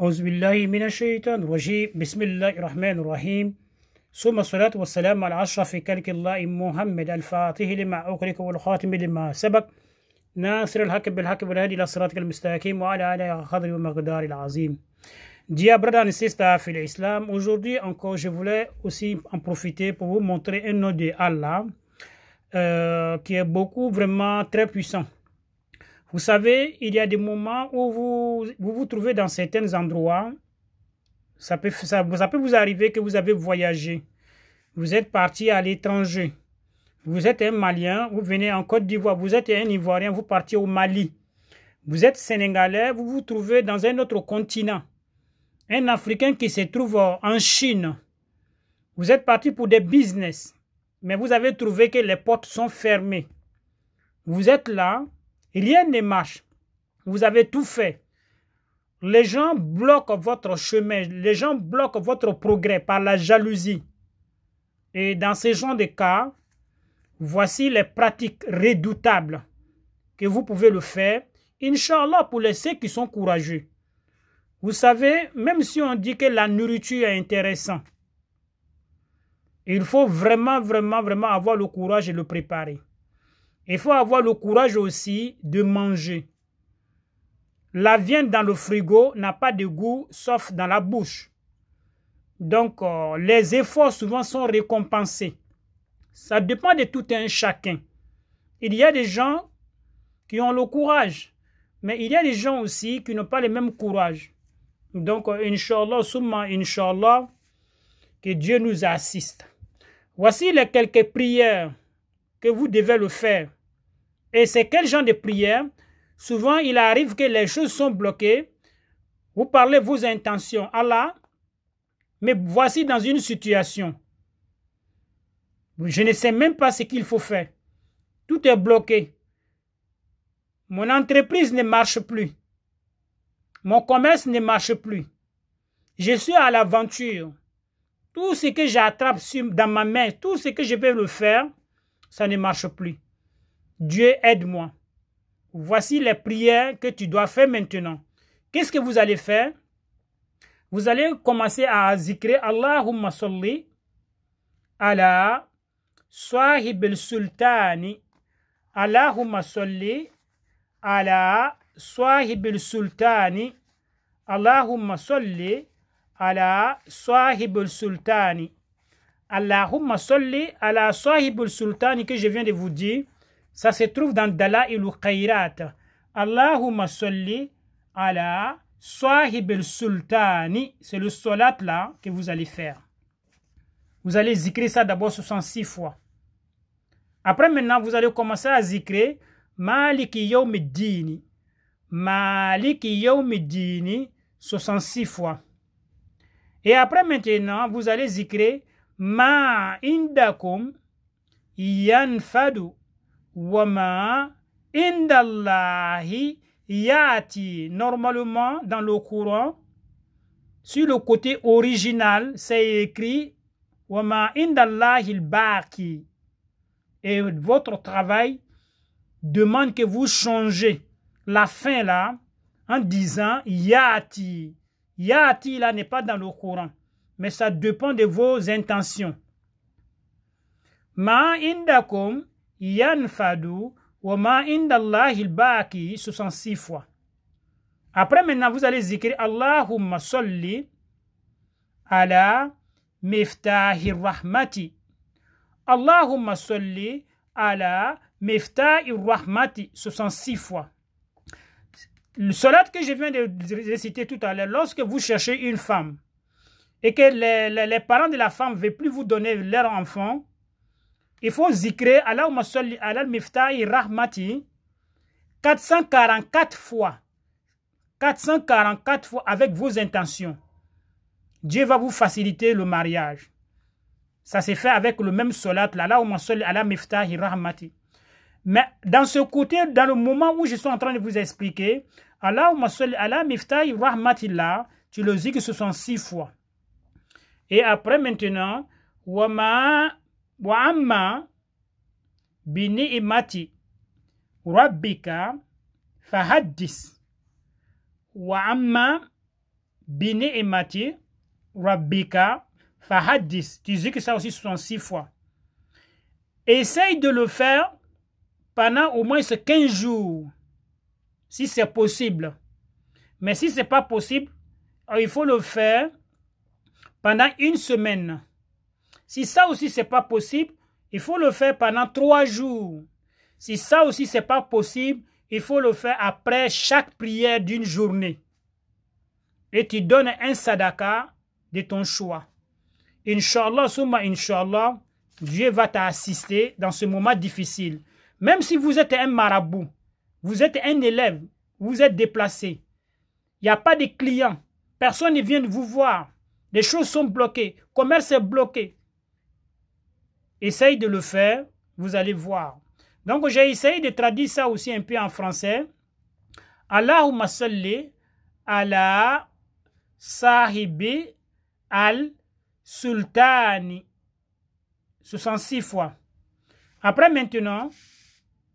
أعوذ بالله من الشيطان الرجيم بسم الله الرحمن الرحيم ثم الصلاة والسلام على أشرف كلك الله محمد الفاتح لما أغلق والخاتم لما سبق ناصر الحق بالحق والهدي إلى صراطك المستقيم وعلى آله قدر ومقدار العظيم Dear brothers and sisters في l'islam, aujourd'hui encore je voulais aussi en profiter pour vous montrer un nom de Allah euh, qui est beaucoup vraiment très puissant. Vous savez, il y a des moments où vous vous, trouvez dans certains endroits. Ça peut, ça peut vous arriver que vous avez voyagé. Vous êtes parti à l'étranger. Vous êtes un Malien, vous venez en Côte d'Ivoire. Vous êtes un Ivoirien, vous partez au Mali. Vous êtes Sénégalais, vous vous trouvez dans un autre continent. Un Africain qui se trouve en Chine. Vous êtes parti pour des business, mais vous avez trouvé que les portes sont fermées. Vous êtes là, Rien ne marche. Vous avez tout fait. Les gens bloquent votre chemin, les gens bloquent votre progrès par la jalousie. Et dans ce genre de cas, voici les pratiques redoutables que vous pouvez le faire, Inch'Allah, pour les ceux qui sont courageux. Vous savez, même si on dit que la nourriture est intéressante, il faut vraiment, vraiment, vraiment avoir le courage et le préparer. Il faut avoir le courage aussi de manger. La viande dans le frigo n'a pas de goût sauf dans la bouche. Donc, euh, les efforts souvent sont récompensés. Ça dépend de tout un chacun. Il y a des gens qui ont le courage, mais il y a des gens aussi qui n'ont pas le même courage. Donc, euh, Inch'Allah, souvent, Inch'Allah, que Dieu nous assiste. Voici les quelques prières que vous devez le faire. Et c'est quel genre de prière Souvent, il arrive que les choses sont bloquées. Vous parlez vos intentions. Allah, mais voici dans une situation. Je ne sais même pas ce qu'il faut faire. Tout est bloqué. Mon entreprise ne marche plus. Mon commerce ne marche plus. Je suis à l'aventure. Tout ce que j'attrape dans ma main, tout ce que je peux le faire, ça ne marche plus. Dieu aide-moi. Voici les prières que tu dois faire maintenant. Qu'est-ce que vous allez faire Vous allez commencer à zikrer Allahumma salli ala sahib al-sultani. Allahumma salli ala sahib sultani Allahumma salli ala sahib sultani Allahumma salli ala sahib al-sultani que je viens de vous dire. Ça se trouve dans Dala il Kairat. Allahumma salli ala sahib sultani. C'est le solat là que vous allez faire. Vous allez zikrer ça d'abord 66 fois. Après maintenant, vous allez commencer à zikrer Maliki Yawmiddini. Maliki Yawmiddini 66 fois. Et après maintenant, vous allez zikrer Ma indakum yanfadu. Wama indallahi yati normalement dans le courant sur le côté original c'est écrit Wama indallahi et votre travail demande que vous changez la fin là en disant yati yati là n'est pas dans le courant mais ça dépend de vos intentions ma indakum yanfadu wama ma indallahi sont 66 fois. Après maintenant, vous allez écrire Allahumma salli ala Miftahi rahmati. Allahumma salli ala miftahir rahmati 66 fois. Le solat que je viens de réciter tout à l'heure, lorsque vous cherchez une femme et que les, les parents de la femme ne veulent plus vous donner leur enfant, il faut zikrer Allahumma salli ala miftahi rahmati 444 fois. 444 fois avec vos intentions. Dieu va vous faciliter le mariage. Ça se fait avec le même solat là, là ala miftahi rahmati. Mais dans ce côté, dans le moment où je suis en train de vous expliquer, Allahumma salli ala miftahi là, tu le dis que ce sont six fois. Et après maintenant, ma wa amma bi ni'mati rabbika fahaddis wa amma bi ni'mati rabbika fahaddis tu dis que ça aussi 66 fois essaye de le faire pendant au moins 15 jours si c'est possible mais si c'est pas possible il faut le faire pendant une semaine si ça aussi, ce n'est pas possible, il faut le faire pendant trois jours. Si ça aussi, ce n'est pas possible, il faut le faire après chaque prière d'une journée. Et tu donnes un sadaka de ton choix. Inch'Allah, summa Inch'Allah, Dieu va t'assister dans ce moment difficile. Même si vous êtes un marabout, vous êtes un élève, vous êtes déplacé, il n'y a pas de clients, personne ne vient vous voir, les choses sont bloquées, Le commerce est bloqué, Essaye de le faire, vous allez voir. Donc j'ai essayé de traduire ça aussi un peu en français. Allahumma salli ala sahibi al sultani. 66 fois. Après maintenant,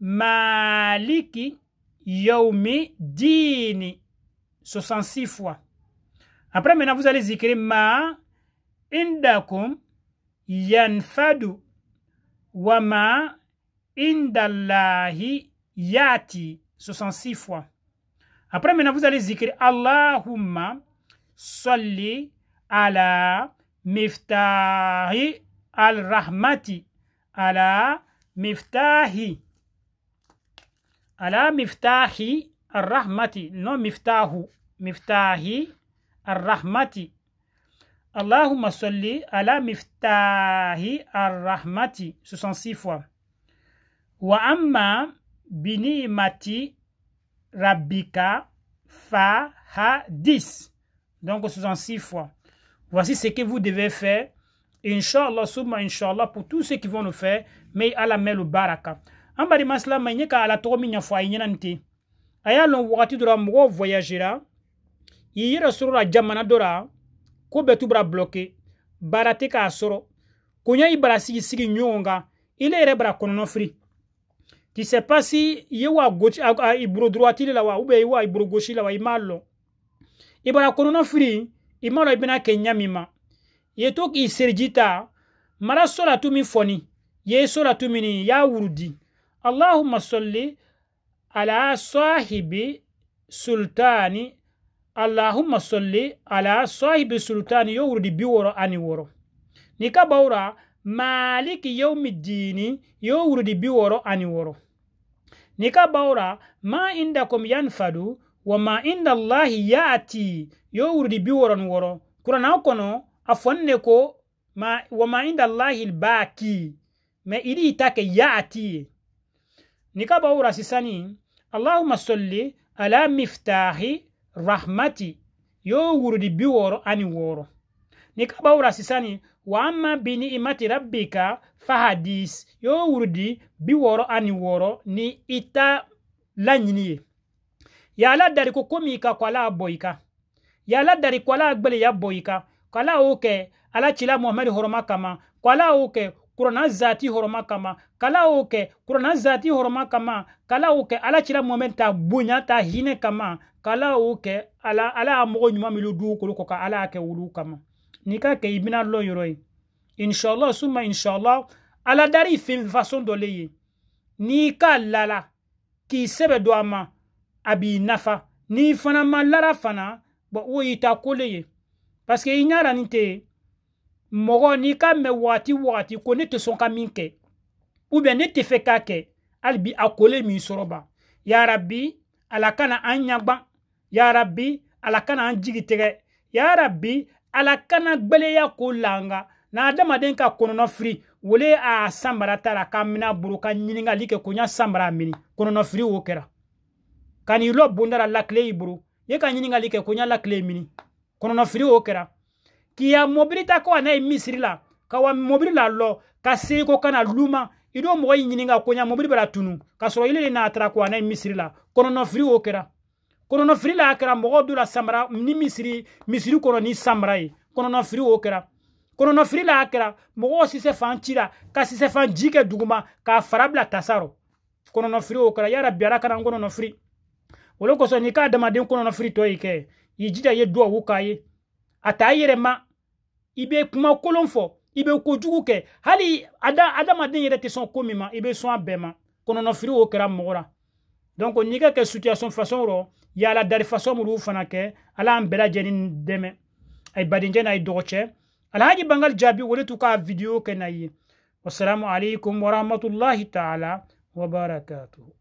maliki yaumi dini. 66 fois. Après maintenant, vous allez écrire ma indakum yanfadu Wama indallahi yati 66 fois. Après maintenant vous allez écrire Allahumma salli ala miftahi al-rahmati ala miftahi ala miftahi al-rahmati non miftahu miftahi al-rahmati Allahumma salli ala miftahi ar-rahmati six fois. Wa amma mati rabbika fa ha 10. Donc six fois. Voici ce que vous devez faire. Inch'Allah, souma Inch'Allah, pour tous ceux qui vont le faire, mais Allah la baraka. an masla ma ala tominia min ɲafɔ a Aya ɲɛna nin dora a voyagera la jamana dora. ko bɛɛ tu bara bloke baara tɛ k'a sɔrɔ koɲa i bara sigi sigi ɲɔgɔn kan ile yɛrɛ bara kɔnɔnɔ firi tu sais pas si ye wa goci i buro droiti la wa ubiyɛn i wa i buro gosi la wa i m'a lɔn i bara kɔnɔnɔ firi i m'a lɔn i bɛna kɛ ɲa min ma ye to k'i seriji ta mara sora tu min fɔni ye sora tu min ni y'a wurudi allahumma salli ala sahibi sultani allahumma solli ala sahibi sultani yo wurdi bi ni ka maliki yawmi dini yo wurdi bi woro ani woro ni ka bawra ma indakum yanfadu wa ma inda allahi yaati yo wurdi woro kurana kono a ko ma, wa ma inda allahi baki ma idi take yaati ni ka sisani allahumma solli ala miftahi rahmati yóò wurudi bi wɔɔrɔ ani wɔɔrɔ ni ka bawura wa amma bi ni imati rabbika fahadis yóò wurudi bi wɔɔrɔ ani wɔɔrɔ ni ita ta laɲini ye yala dari ko komi i ka ko ala bɔ i ka yala dari ko ala gbɛlɛya bɔ i ka ala y'o kɛ ala kama ko ala y'o kurana zati horoma kama kala oke kɛ kurana zati horoma kama kala oke ala cira mɔmɛ ta bonya ta hinɛ kama kala oke ala ala y'a mɔgɔ ɲuman milu dugukolo kɔ ka ala y'a wulu kama nika ke ibina i bɛna inshallah suma inshallah ala dari fɛn façon dɔ le ye lala k'i sɛbɛ don a ma a b'i nafa n'i fana ma lara fana bɔn o y'i ta parce que i ɲara mɔgɔ n'i ka mɛn wagati wagati ko ne tɛ sɔn ka min kɛ ubiyɛn ne tɛ fɛ k'a kɛ hali bi a kole min sɔrɔ ban yarabi ala kana an ɲagwan yarabi ala kana an jigi tɛgɛ yarabi ala kana gwɛlɛya k'o langa na adamaden ka kɔnɔnɔ firi wole a sanbara tara ka mina buru ka ɲiningali kɛ ko ɲa sanbara mini kɔnɔnɔ firi o kɛra ka n'i lɔ bondara lakile i buru ye ka ɲiningali kɛ ko ɲa lakile mini kɔnɔnɔ firi o kɛra k'iya mobili ta ka n'a ye misiri la ka wa mobili la lɔ ka seeko kana luma i do mɔgɔ yi ɲininga koɲa mobili bala tunu ka sɔrɔ ile le n'a tara ko wa n'a ye misiri la kɔnɔnɔfiri o kɛra kɔnɔnɔfiri la a kɛra mɔgɔ do la samara ni misiri misiri kɔnɔ ni samara ye kɔnɔnɔfiri o kɛra kɔnɔnɔfiri la a kɛra mɔgɔw sisɛ fan ci la ka sisɛ fan ji kɛ duguma k'a fara bila tasa rɔ kɔnɔnɔfiri o kɛra yara biara kana n kɔnɔnɔfiri o le kosɔn n'i ka adamaden kɔnɔnɔfiri tɔ yi kɛ i jija i ye duwawu k'a ye a t'a yɛrɛ ma i bɛ kuma kolon fɔ i bɛ kojugu kɛ hali ada adamaden yɛrɛ tɛ sɔn ko min ma i bɛ sɔn a bɛɛ ma kɔnɔnɔfiri o kɛra mɔgɔ la donc n'i ka kɛ situation façon rɔ yala dari façon minnu fana kɛ ala an bɛɛ lajɛlen dɛmɛ a ye badenkɛ n'a ye dɔgɔ cɛ alhaji Bangal jaabi o de tun ka video kɛ n'a ye wasalamu alaikum warahmatulahi taala wabarakatuhu